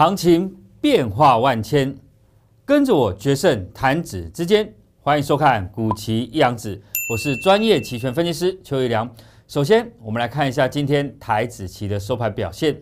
行情变化万千，跟着我决胜弹指之间。欢迎收看古棋一阳子，我是专业期权分析师邱怡良。首先，我们来看一下今天台指期的收盘表现。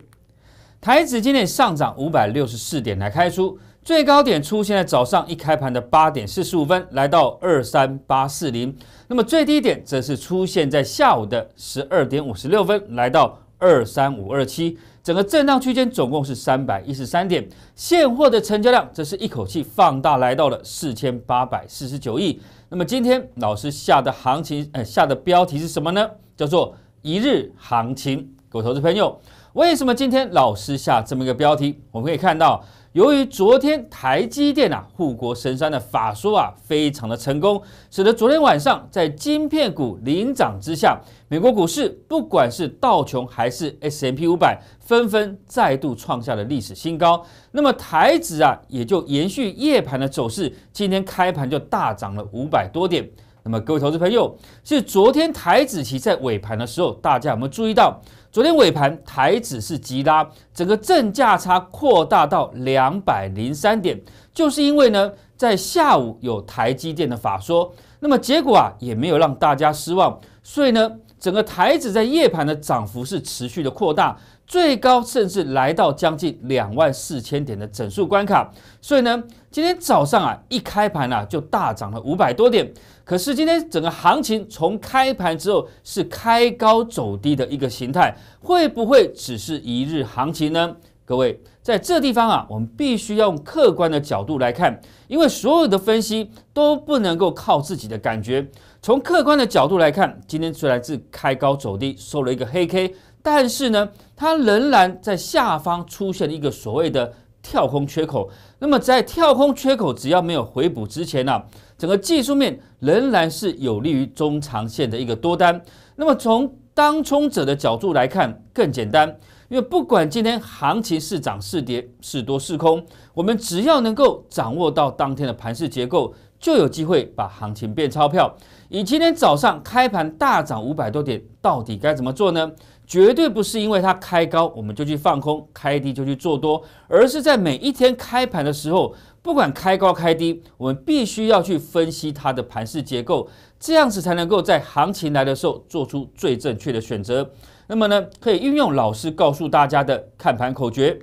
台指今天上涨五百六十四点来开出，最高点出现在早上一开盘的八点四十五分，来到二三八四零。那么最低点则是出现在下午的十二点五十六分，来到二三五二七。整个震荡区间总共是三百一十三点，现货的成交量则是一口气放大来到了四千八百四十九亿。那么今天老师下的行情，呃，下的标题是什么呢？叫做“一日行情”。各位投资朋友，为什么今天老师下这么一个标题？我们可以看到。由于昨天台积电呐护国神山的法说啊非常的成功，使得昨天晚上在晶片股领涨之下，美国股市不管是道琼还是 S M P 五百，纷纷再度创下了历史新高。那么台指啊也就延续夜盘的走势，今天开盘就大涨了五百多点。那么各位投资朋友，是昨天台子期在尾盘的时候，大家有没有注意到？昨天尾盘台子是急拉，整个正价差扩大到两百零三点，就是因为呢，在下午有台积电的法说，那么结果啊也没有让大家失望，所以呢，整个台子在夜盘的涨幅是持续的扩大，最高甚至来到将近两万四千点的整数关卡，所以呢。今天早上啊，一开盘啊就大涨了五百多点。可是今天整个行情从开盘之后是开高走低的一个形态，会不会只是一日行情呢？各位，在这地方啊，我们必须要用客观的角度来看，因为所有的分析都不能够靠自己的感觉。从客观的角度来看，今天虽然是开高走低收了一个黑 K，但是呢，它仍然在下方出现了一个所谓的。跳空缺口，那么在跳空缺口只要没有回补之前呢，整个技术面仍然是有利于中长线的一个多单。那么从当冲者的角度来看，更简单，因为不管今天行情是涨是跌是多是空，我们只要能够掌握到当天的盘势结构，就有机会把行情变钞票。以今天早上开盘大涨五百多点，到底该怎么做呢？绝对不是因为它开高我们就去放空，开低就去做多，而是在每一天开盘的时候，不管开高开低，我们必须要去分析它的盘势结构，这样子才能够在行情来的时候做出最正确的选择。那么呢，可以运用老师告诉大家的看盘口诀：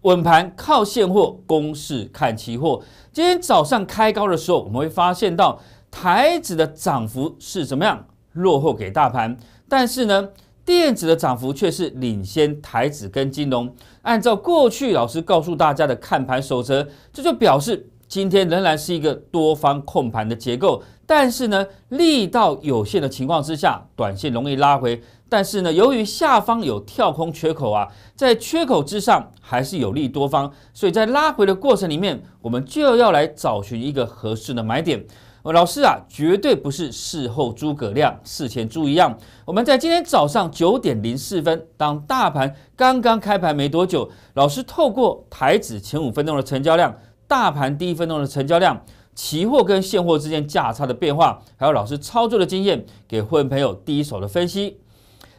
稳盘靠现货，公式看期货。今天早上开高的时候，我们会发现到台指的涨幅是怎么样落后给大盘，但是呢。电子的涨幅却是领先台指跟金融。按照过去老师告诉大家的看盘守则，这就表示今天仍然是一个多方控盘的结构。但是呢，力道有限的情况之下，短线容易拉回。但是呢，由于下方有跳空缺口啊，在缺口之上还是有利多方，所以在拉回的过程里面，我们就要来找寻一个合适的买点。老师啊，绝对不是事后诸葛亮，事前猪一样。我们在今天早上九点零四分，当大盘刚刚开盘没多久，老师透过台指前五分钟的成交量、大盘第一分钟的成交量、期货跟现货之间价差的变化，还有老师操作的经验，给会员朋友第一手的分析。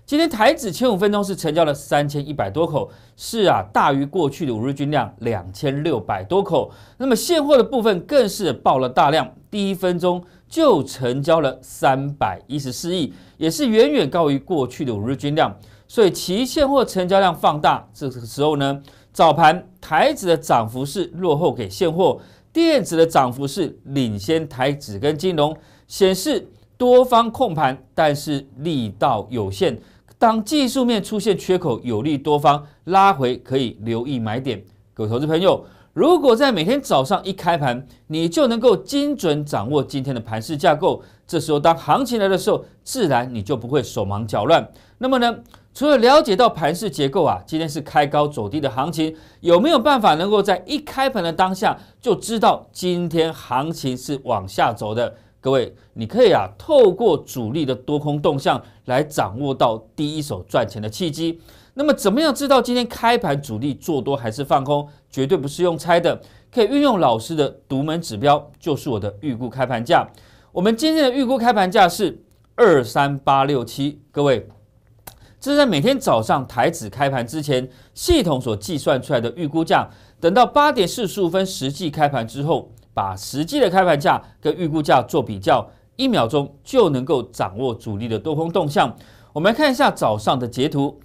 今天台指前五分钟是成交了三千一百多口，是啊，大于过去的五日均量两千六百多口。那么现货的部分更是爆了大量，第一分钟就成交了三百一十四亿，也是远远高于过去的五日均量。所以其现货成交量放大，这个时候呢，早盘台指的涨幅是落后给现货，电子的涨幅是领先台指跟金融，显示多方控盘，但是力道有限。当技术面出现缺口，有利多方拉回，可以留意买点。各位投资朋友，如果在每天早上一开盘，你就能够精准掌握今天的盘势架构，这时候当行情来的时候，自然你就不会手忙脚乱。那么呢，除了了解到盘势结构啊，今天是开高走低的行情，有没有办法能够在一开盘的当下就知道今天行情是往下走的？各位，你可以啊，透过主力的多空动向来掌握到第一手赚钱的契机。那么，怎么样知道今天开盘主力做多还是放空？绝对不是用猜的，可以运用老师的独门指标，就是我的预估开盘价。我们今天的预估开盘价是二三八六七。各位，这是在每天早上台指开盘之前，系统所计算出来的预估价。等到八点四十五分实际开盘之后。把实际的开盘价跟预估价做比较，一秒钟就能够掌握主力的多空动向。我们来看一下早上的截图，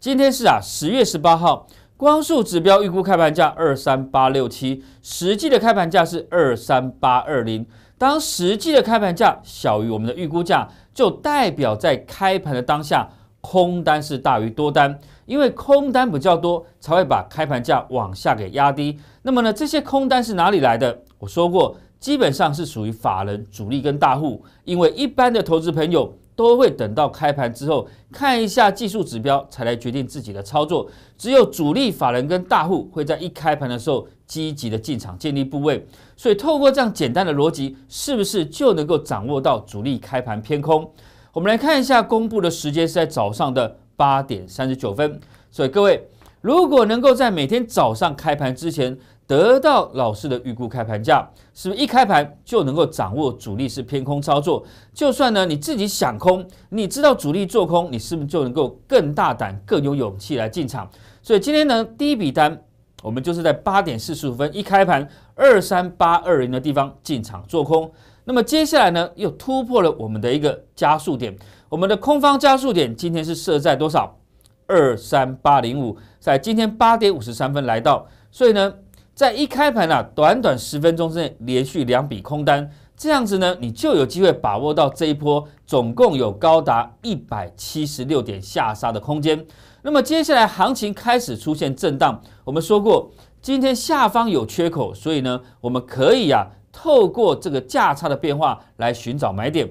今天是啊十月十八号，光速指标预估开盘价二三八六七，实际的开盘价是二三八二零。当实际的开盘价小于我们的预估价，就代表在开盘的当下空单是大于多单。因为空单比较多，才会把开盘价往下给压低。那么呢，这些空单是哪里来的？我说过，基本上是属于法人、主力跟大户。因为一般的投资朋友都会等到开盘之后看一下技术指标，才来决定自己的操作。只有主力、法人跟大户会在一开盘的时候积极的进场建立部位。所以透过这样简单的逻辑，是不是就能够掌握到主力开盘偏空？我们来看一下公布的时间是在早上的。八点三十九分，所以各位如果能够在每天早上开盘之前得到老师的预估开盘价，是不是一开盘就能够掌握主力是偏空操作？就算呢你自己想空，你知道主力做空，你是不是就能够更大胆、更有勇气来进场？所以今天呢第一笔单，我们就是在八点四十五分一开盘二三八二零的地方进场做空，那么接下来呢又突破了我们的一个加速点。我们的空方加速点今天是设在多少？二三八零五，在今天八点五十三分来到，所以呢，在一开盘啊，短短十分钟之内连续两笔空单，这样子呢，你就有机会把握到这一波，总共有高达一百七十六点下杀的空间。那么接下来行情开始出现震荡，我们说过，今天下方有缺口，所以呢，我们可以啊，透过这个价差的变化来寻找买点。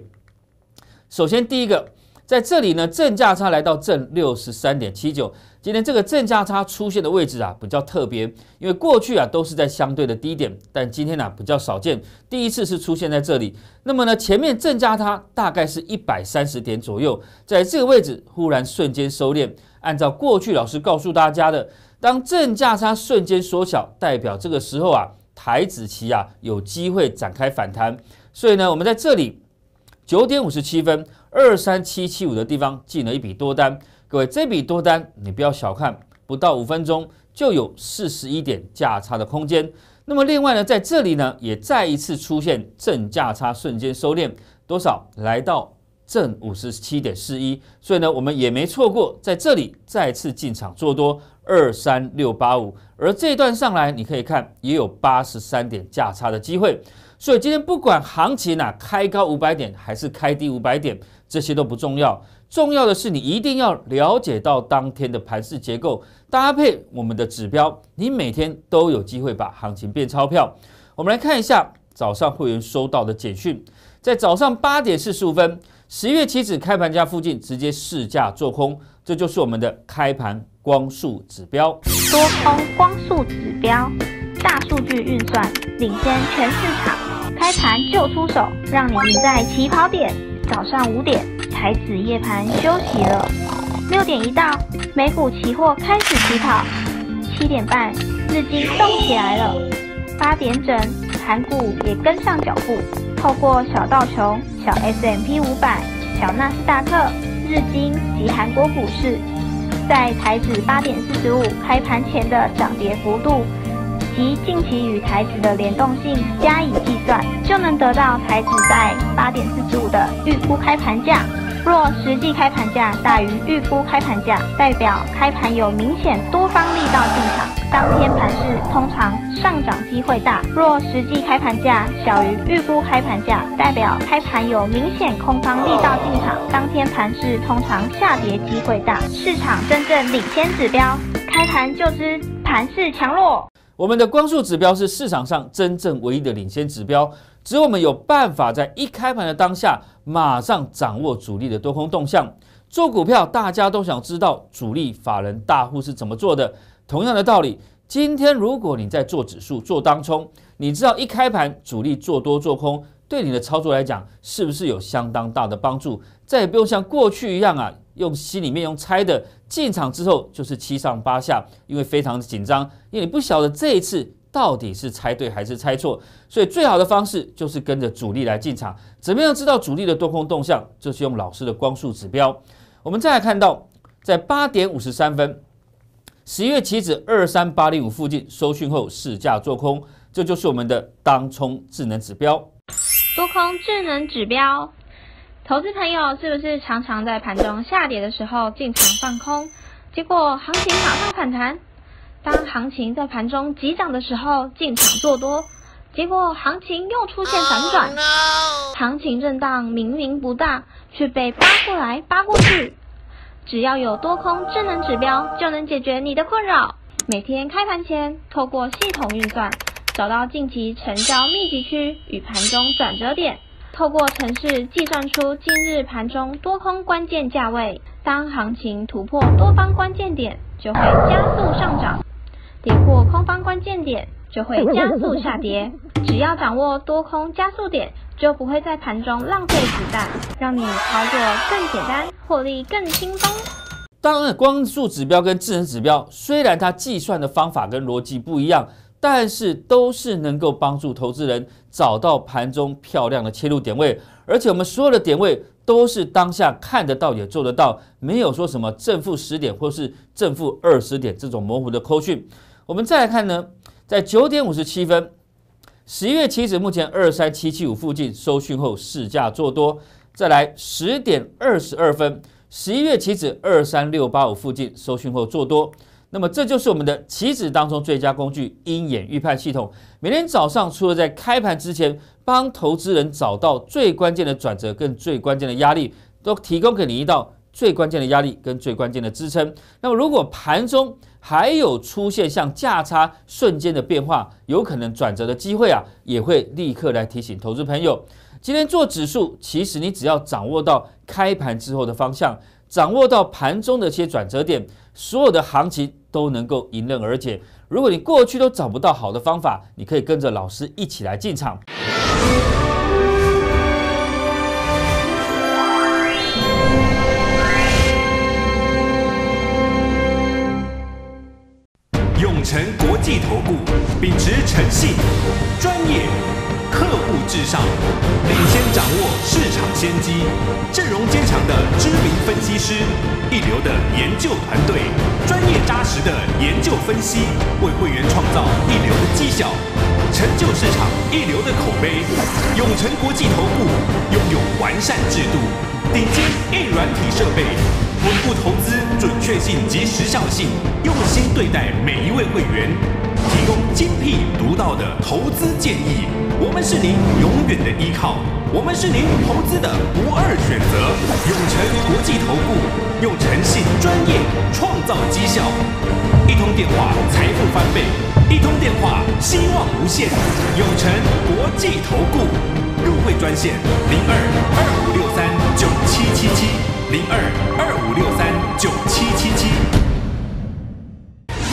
首先，第一个在这里呢，正价差来到正六十三点七九。今天这个正价差出现的位置啊，比较特别，因为过去啊都是在相对的低点，但今天呢比较少见，第一次是出现在这里。那么呢，前面正价差大概是一百三十点左右，在这个位置忽然瞬间收敛。按照过去老师告诉大家的，当正价差瞬间缩小，代表这个时候啊，台子期啊有机会展开反弹。所以呢，我们在这里。九点五十七分，二三七七五的地方进了一笔多单，各位这笔多单你不要小看，不到五分钟就有四十一点价差的空间。那么另外呢，在这里呢也再一次出现正价差瞬间收敛，多少来到正五十七点四一，所以呢我们也没错过，在这里再次进场做多二三六八五，而这段上来你可以看也有八十三点价差的机会。所以今天不管行情啊开高五百点还是开低五百点，这些都不重要，重要的是你一定要了解到当天的盘势结构，搭配我们的指标，你每天都有机会把行情变钞票。我们来看一下早上会员收到的简讯，在早上八点四十五分，十月期指开盘价附近直接试价做空，这就是我们的开盘光速指标，多空光速指标，大数据运算领先全市场。开盘就出手，让你赢在起跑点。早上五点，台子夜盘休息了。六点一到，美股期货开始起跑。七点半，日经动起来了。八点整，盘股也跟上脚步。透过小道琼、小 S M P 五百、小纳斯达克、日经及韩国股市，在台指八点四十五开盘前的涨跌幅度。及近期与台指的联动性加以计算，就能得到台指在八点四十五的预估开盘价。若实际开盘价大于预估开盘价，代表开盘有明显多方力道进场，当天盘势通常上涨机会大；若实际开盘价小于预估开盘价，代表开盘有明显空方力道进场，当天盘势通常下跌机会大。市场真正领先指标，开盘就知盘势强弱。我们的光速指标是市场上真正唯一的领先指标，只有我们有办法在一开盘的当下马上掌握主力的多空动向。做股票，大家都想知道主力、法人大户是怎么做的。同样的道理，今天如果你在做指数做当冲，你知道一开盘主力做多做空。对你的操作来讲，是不是有相当大的帮助？再也不用像过去一样啊，用心里面用猜的进场之后就是七上八下，因为非常的紧张，因为你不晓得这一次到底是猜对还是猜错。所以最好的方式就是跟着主力来进场。怎么样知道主力的多空动向？就是用老师的光速指标。我们再来看到，在八点五十三分，十一月期指二三八零五附近收讯后试价做空，这就是我们的当冲智能指标。多空智能指标，投资朋友是不是常常在盘中下跌的时候进场放空，结果行情马上反弹；当行情在盘中急涨的时候进场做多，结果行情又出现反转？行情震荡明明不大，却被扒过来扒过去。只要有多空智能指标，就能解决你的困扰。每天开盘前，透过系统运算。找到近期成交密集区与盘中转折点，透过程式计算出今日盘中多空关键价位。当行情突破多方关键点，就会加速上涨；跌破空方关键点，就会加速下跌。只要掌握多空加速点，就不会在盘中浪费子弹，让你操作更简单，获利更轻松。当然，光速指标跟智能指标虽然它计算的方法跟逻辑不一样。但是都是能够帮助投资人找到盘中漂亮的切入点位，而且我们所有的点位都是当下看得到也做得到，没有说什么正负十点或是正负二十点这种模糊的抠讯。我们再来看呢，在九点五十七分，十一月期指目前二三七七五附近收讯后市价做多，再来十点二十二分，十一月期指二三六八五附近收讯后做多。那么这就是我们的棋子当中最佳工具——鹰眼预判系统。每天早上，除了在开盘之前帮投资人找到最关键的转折，跟最关键的压力，都提供给你一道最关键的压力跟最关键的支撑。那么，如果盘中还有出现像价差瞬间的变化，有可能转折的机会啊，也会立刻来提醒投资朋友。今天做指数，其实你只要掌握到开盘之后的方向，掌握到盘中的一些转折点，所有的行情。都能够迎刃而解。如果你过去都找不到好的方法，你可以跟着老师一起来进场。永诚国际投顾，秉持诚信、专业。客户至上，领先掌握市场先机，阵容坚强的知名分析师，一流的研究团队，专业扎实的研究分析，为会员创造一流的绩效，成就市场一流的口碑。永诚国际投顾拥有完善制度，顶尖硬软体设备，稳固投资准确性及时效性，用心对待每一位会员，提供精辟独到的投资建议。我们是您永远的依靠，我们是您投资的不二选择。永诚国际投顾，用诚信、专业创造绩效。一通电话，财富翻倍；一通电话，希望无限。永诚国际投顾入会专线：零二二五六三九七七七，零二二五六三九七七七。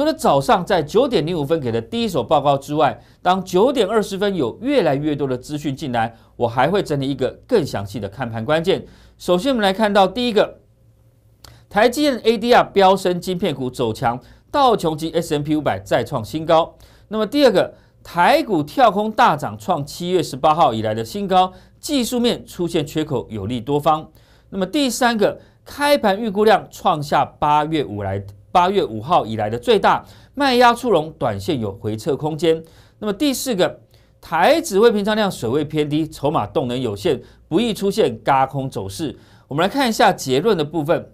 除了早上在九点零五分给的第一手报告之外，当九点二十分有越来越多的资讯进来，我还会整理一个更详细的看盘关键。首先，我们来看到第一个，台积电 ADR 飙升，晶片股走强，道琼及 S M P 五百再创新高。那么第二个，台股跳空大涨，创七月十八号以来的新高，技术面出现缺口，有利多方。那么第三个，开盘预估量创下八月五来。八月五号以来的最大卖压出笼，短线有回撤空间。那么第四个，台指未平仓量水位偏低，筹码动能有限，不易出现嘎空走势。我们来看一下结论的部分。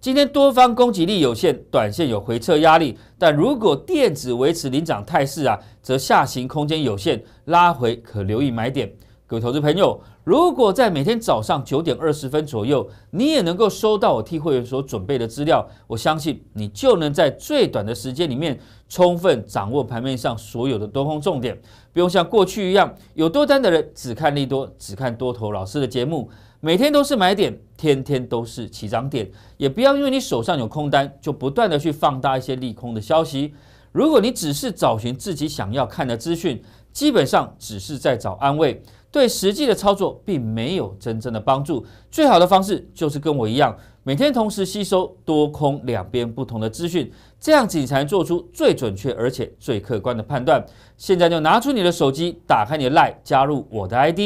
今天多方攻击力有限，短线有回撤压力。但如果电子维持领涨态势啊，则下行空间有限，拉回可留意买点。各位投资朋友，如果在每天早上九点二十分左右，你也能够收到我替会员所准备的资料，我相信你就能在最短的时间里面，充分掌握盘面上所有的多空重点。不用像过去一样，有多单的人只看利多，只看多头老师的节目，每天都是买点，天天都是起涨点。也不要因为你手上有空单，就不断的去放大一些利空的消息。如果你只是找寻自己想要看的资讯，基本上只是在找安慰。对实际的操作并没有真正的帮助。最好的方式就是跟我一样，每天同时吸收多空两边不同的资讯，这样子你才能做出最准确而且最客观的判断。现在就拿出你的手机，打开你的 Lite，加入我的 ID。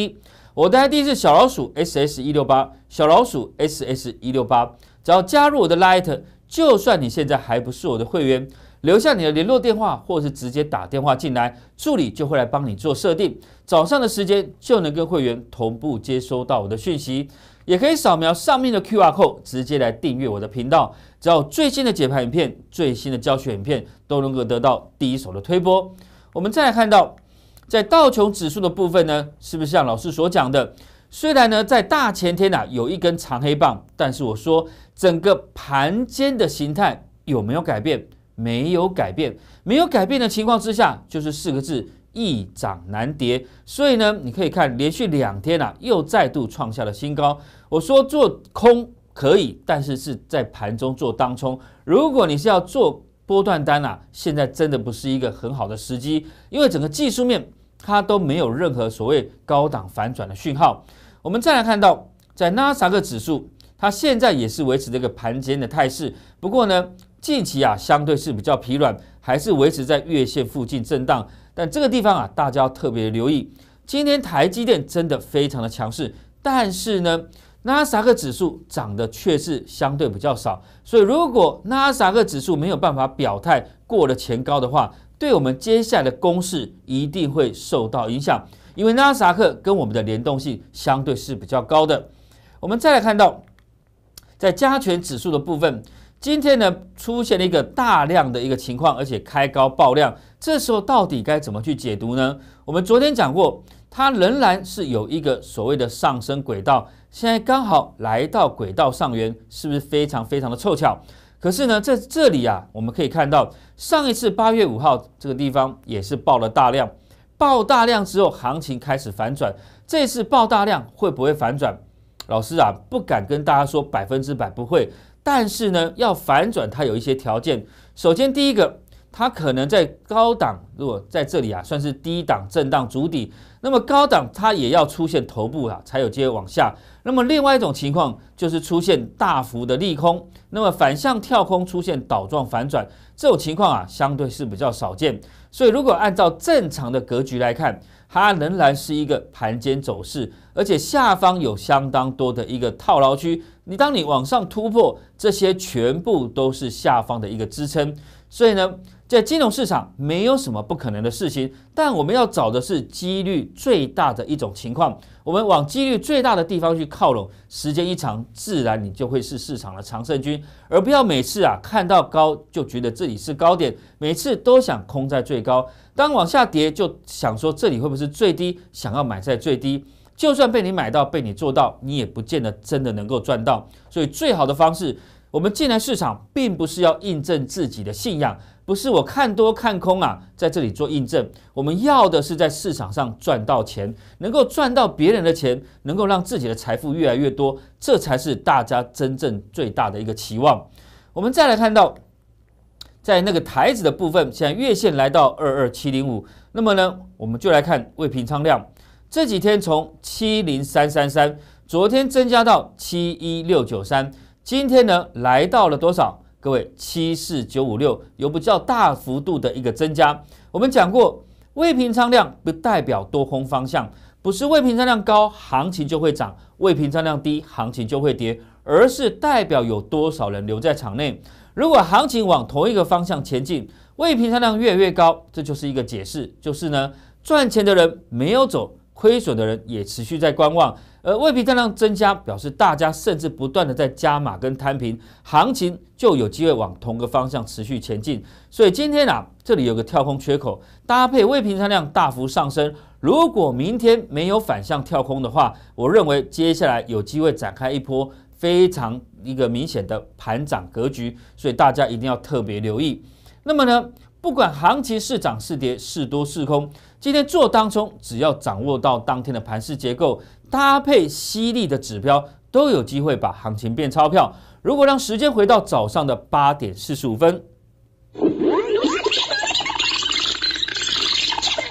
我的 ID 是小老鼠 ss 一六八，小老鼠 ss 一六八。只要加入我的 Lite，就算你现在还不是我的会员。留下你的联络电话，或是直接打电话进来，助理就会来帮你做设定。早上的时间就能跟会员同步接收到我的讯息，也可以扫描上面的 Q R Code 直接来订阅我的频道，只要最新的解盘影片、最新的教学影片，都能够得到第一手的推播。我们再来看到，在道琼指数的部分呢，是不是像老师所讲的？虽然呢在大前天呐有一根长黑棒，但是我说整个盘间的形态有没有改变？没有改变，没有改变的情况之下，就是四个字：易涨难跌。所以呢，你可以看连续两天啊，又再度创下了新高。我说做空可以，但是是在盘中做当冲。如果你是要做波段单啊，现在真的不是一个很好的时机，因为整个技术面它都没有任何所谓高档反转的讯号。我们再来看到，在纳斯达克指数，它现在也是维持这个盘间的态势。不过呢，近期啊，相对是比较疲软，还是维持在月线附近震荡。但这个地方啊，大家要特别留意。今天台积电真的非常的强势，但是呢，纳斯达克指数涨的却是相对比较少。所以，如果纳斯达克指数没有办法表态过了前高的话，对我们接下来的攻势一定会受到影响，因为纳斯达克跟我们的联动性相对是比较高的。我们再来看到在加权指数的部分。今天呢，出现了一个大量的一个情况，而且开高爆量，这时候到底该怎么去解读呢？我们昨天讲过，它仍然是有一个所谓的上升轨道，现在刚好来到轨道上缘，是不是非常非常的凑巧？可是呢，在这里啊，我们可以看到，上一次八月五号这个地方也是爆了大量，爆大量之后，行情开始反转，这次爆大量会不会反转？老师啊，不敢跟大家说百分之百不会。但是呢，要反转它有一些条件。首先，第一个，它可能在高档，如果在这里啊，算是低档震荡主底，那么高档它也要出现头部啊，才有机会往下。那么，另外一种情况就是出现大幅的利空，那么反向跳空出现倒状反转，这种情况啊，相对是比较少见。所以，如果按照正常的格局来看。它仍然是一个盘间走势，而且下方有相当多的一个套牢区。你当你往上突破，这些全部都是下方的一个支撑，所以呢。在金融市场，没有什么不可能的事情，但我们要找的是几率最大的一种情况。我们往几率最大的地方去靠拢，时间一长，自然你就会是市场的常胜军，而不要每次啊看到高就觉得这里是高点，每次都想空在最高，当往下跌就想说这里会不会是最低，想要买在最低，就算被你买到被你做到，你也不见得真的能够赚到。所以最好的方式。我们进来市场，并不是要印证自己的信仰，不是我看多看空啊，在这里做印证。我们要的是在市场上赚到钱，能够赚到别人的钱，能够让自己的财富越来越多，这才是大家真正最大的一个期望。我们再来看到，在那个台子的部分，现在月线来到二二七零五，那么呢，我们就来看未平仓量，这几天从七零三三三，昨天增加到七一六九三。今天呢，来到了多少？各位七四九五六，有比较大幅度的一个增加。我们讲过，未平仓量不代表多空方向，不是未平仓量高行情就会涨，未平仓量低行情就会跌，而是代表有多少人留在场内。如果行情往同一个方向前进，未平仓量越来越高，这就是一个解释，就是呢，赚钱的人没有走，亏损的人也持续在观望。而未平仓量增加，表示大家甚至不断的在加码跟摊平，行情就有机会往同个方向持续前进。所以今天啊，这里有个跳空缺口，搭配未平仓量大幅上升，如果明天没有反向跳空的话，我认为接下来有机会展开一波非常一个明显的盘涨格局。所以大家一定要特别留意。那么呢，不管行情是涨是跌，是多是空，今天做当中，只要掌握到当天的盘势结构。搭配犀利的指标，都有机会把行情变钞票。如果让时间回到早上的八点四十五分，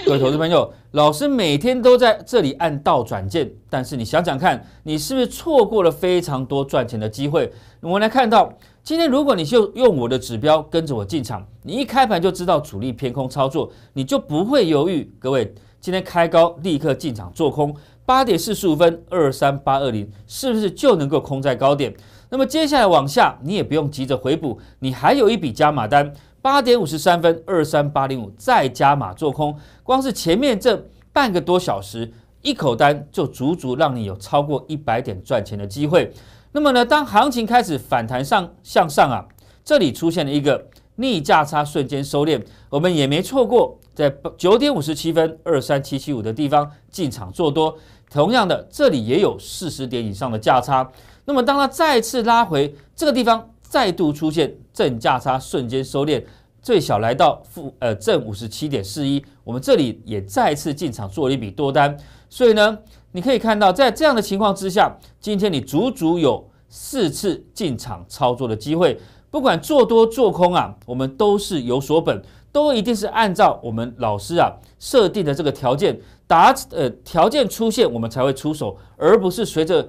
各位投资朋友，老师每天都在这里按倒转键，但是你想想看，你是不是错过了非常多赚钱的机会？我们来看到今天，如果你就用我的指标跟着我进场，你一开盘就知道主力偏空操作，你就不会犹豫。各位，今天开高立刻进场做空。八点四十五分，二三八二零，是不是就能够空在高点？那么接下来往下，你也不用急着回补，你还有一笔加码单。八点五十三分，二三八零五，再加码做空。光是前面这半个多小时，一口单就足足让你有超过一百点赚钱的机会。那么呢，当行情开始反弹上向上啊，这里出现了一个逆价差瞬间收敛，我们也没错过，在九点五十七分，二三七七五的地方进场做多。同样的，这里也有四十点以上的价差。那么，当它再次拉回这个地方，再度出现正价差，瞬间收敛，最小来到负呃正五十七点四一。我们这里也再次进场做了一笔多单。所以呢，你可以看到，在这样的情况之下，今天你足足有四次进场操作的机会。不管做多做空啊，我们都是有所本，都一定是按照我们老师啊设定的这个条件。达呃条件出现，我们才会出手，而不是随着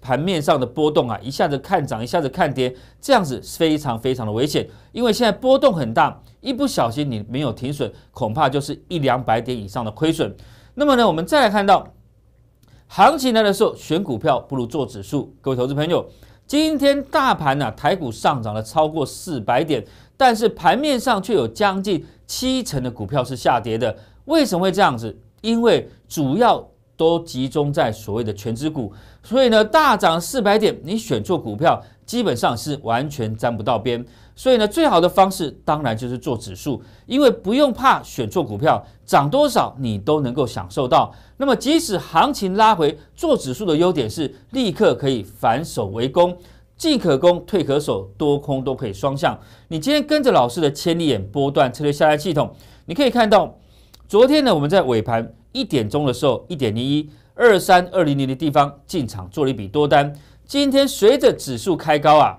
盘面上的波动啊，一下子看涨，一下子看跌，这样子非常非常的危险。因为现在波动很大，一不小心你没有停损，恐怕就是一两百点以上的亏损。那么呢，我们再来看到行情来的时候，选股票不如做指数。各位投资朋友，今天大盘呢，台股上涨了超过四百点，但是盘面上却有将近七成的股票是下跌的。为什么会这样子？因为主要都集中在所谓的全职股，所以呢，大涨四百点，你选错股票基本上是完全沾不到边。所以呢，最好的方式当然就是做指数，因为不用怕选错股票，涨多少你都能够享受到。那么，即使行情拉回，做指数的优点是立刻可以反手为攻，进可攻，退可守，多空都可以双向。你今天跟着老师的千里眼波段策略下载系统，你可以看到。昨天呢，我们在尾盘一点钟的时候，一点零一二三二零零的地方进场做了一笔多单。今天随着指数开高啊，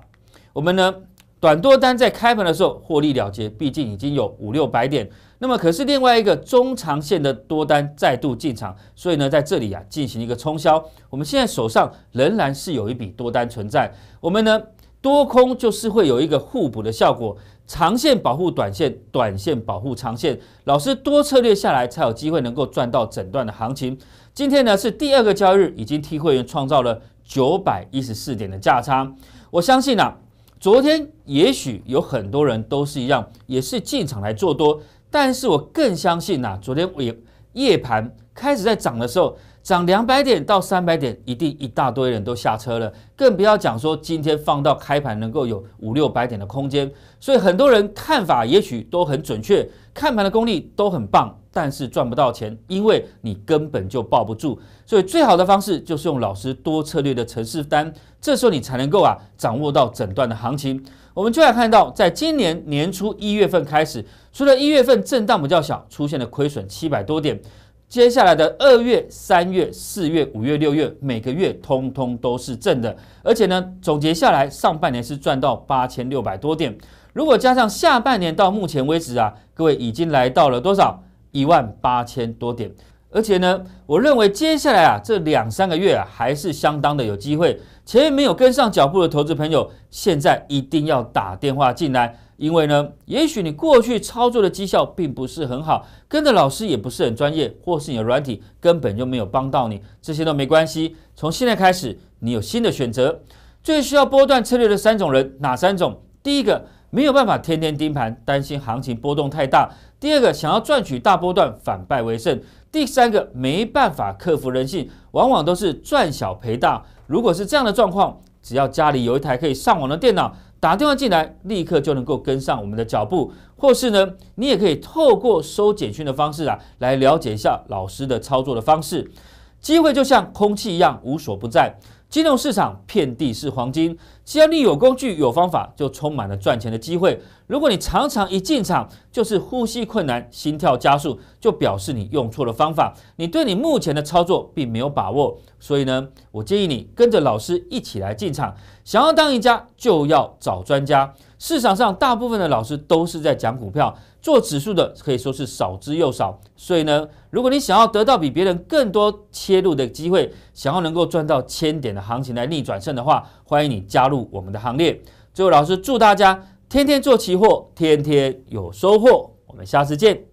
我们呢短多单在开盘的时候获利了结，毕竟已经有五六百点。那么可是另外一个中长线的多单再度进场，所以呢在这里啊进行一个冲销。我们现在手上仍然是有一笔多单存在，我们呢多空就是会有一个互补的效果。长线保护短线，短线保护长线，老师多策略下来才有机会能够赚到整段的行情。今天呢是第二个交易日，已经替会员创造了九百一十四点的价差。我相信啊，昨天也许有很多人都是一样，也是进场来做多，但是我更相信呐，昨天夜夜盘开始在涨的时候。涨两百点到三百点，一定一大堆人都下车了，更不要讲说今天放到开盘能够有五六百点的空间。所以很多人看法也许都很准确，看盘的功力都很棒，但是赚不到钱，因为你根本就抱不住。所以最好的方式就是用老师多策略的城市单，这时候你才能够啊掌握到整段的行情。我们就来看到，在今年年初一月份开始，除了一月份震荡比较小，出现了亏损七百多点。接下来的二月、三月、四月、五月、六月，每个月通通都是正的，而且呢，总结下来，上半年是赚到八千六百多点。如果加上下半年到目前为止啊，各位已经来到了多少？一万八千多点。而且呢，我认为接下来啊这两三个月啊还是相当的有机会。前面没有跟上脚步的投资朋友，现在一定要打电话进来。因为呢，也许你过去操作的绩效并不是很好，跟着老师也不是很专业，或是你的软体根本就没有帮到你，这些都没关系。从现在开始，你有新的选择。最需要波段策略的三种人，哪三种？第一个没有办法天天盯盘，担心行情波动太大；第二个想要赚取大波段，反败为胜；第三个没办法克服人性，往往都是赚小赔大。如果是这样的状况，只要家里有一台可以上网的电脑。打电话进来，立刻就能够跟上我们的脚步；或是呢，你也可以透过收简讯的方式啊，来了解一下老师的操作的方式。机会就像空气一样，无所不在。金融市场遍地是黄金，只要你有工具、有方法，就充满了赚钱的机会。如果你常常一进场就是呼吸困难、心跳加速，就表示你用错了方法，你对你目前的操作并没有把握。所以呢，我建议你跟着老师一起来进场。想要当赢家，就要找专家。市场上大部分的老师都是在讲股票，做指数的可以说是少之又少。所以呢，如果你想要得到比别人更多切入的机会，想要能够赚到千点的行情来逆转胜的话，欢迎你加入我们的行列。最后，老师祝大家天天做期货，天天有收获。我们下次见。